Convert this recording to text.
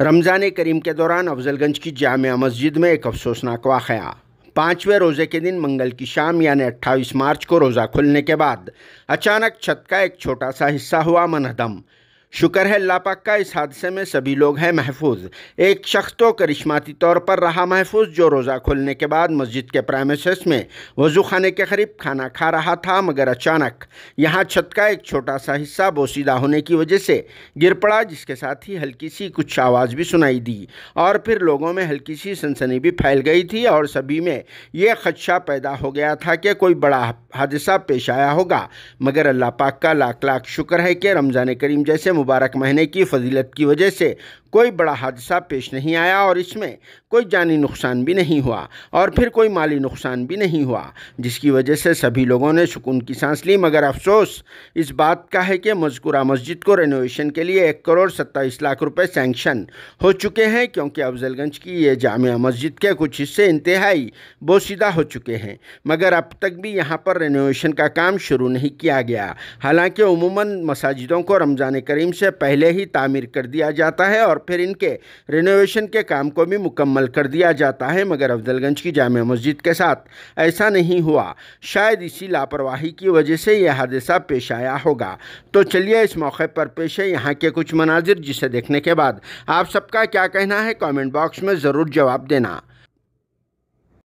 रमज़ान करीम के दौरान अफजलगंज की जामिया मस्जिद में एक अफसोसनाक वाक़ पाँचवें रोज़े के दिन मंगल की शाम यानी अट्ठाईस मार्च को रोज़ा खुलने के बाद अचानक छत का एक छोटा सा हिस्सा हुआ मनहदम शुक्र है का इस हादसे में सभी लोग हैं महफूज एक शख्स तो करिश्माती तौर पर रहा महफूज जो रोज़ा खोलने के बाद मस्जिद के प्राइमिस में वजू खाने के करीब खाना खा रहा था मगर अचानक यहाँ छत का एक छोटा सा हिस्सा बोसीदा होने की वजह से गिर पड़ा जिसके साथ ही हल्की सी कुछ आवाज़ भी सुनाई दी और फिर लोगों में हल्की सी सनसनी भी फैल गई थी और सभी में ये खदशा पैदा हो गया था कि कोई बड़ा हादसा पेश आया होगा मगर अल्लाह पाक का लाख लाख शुक्र है कि रमज़ान करीम जैसे मुबारक महीने की फजीलत की वजह से कोई बड़ा हादसा पेश नहीं आया और इसमें कोई जानी नुकसान भी नहीं हुआ और फिर कोई माली नुकसान भी नहीं हुआ जिसकी वजह से सभी लोगों ने सुकून की सांस ली मगर अफसोस इस बात का है कि मजकूरा मस्जिद को रेनोवेशन के लिए एक करोड़ सत्ताईस लाख रुपए सैंक्शन हो चुके हैं क्योंकि अफजलगंज की ये जामिया मस्जिद के कुछ हिस्से इंतहाई बोसीदा हो चुके हैं मगर अब तक भी यहाँ पर रेनोवेशन का काम शुरू नहीं किया गया हालांकि अमूमन मसाजिदों को रमज़ान करीम टाइम से पहले ही तामीर कर दिया जाता है और फिर इनके रिनोवेशन के काम को भी मुकम्मल कर दिया जाता है मगर अफजलगंज की जाम मस्जिद के साथ ऐसा नहीं हुआ शायद इसी लापरवाही की वजह से यह हादसा पेश आया होगा तो चलिए इस मौके पर पेश है यहाँ के कुछ मनाजिर जिसे देखने के बाद आप सबका क्या कहना है कॉमेंट बॉक्स में ज़रूर जवाब देना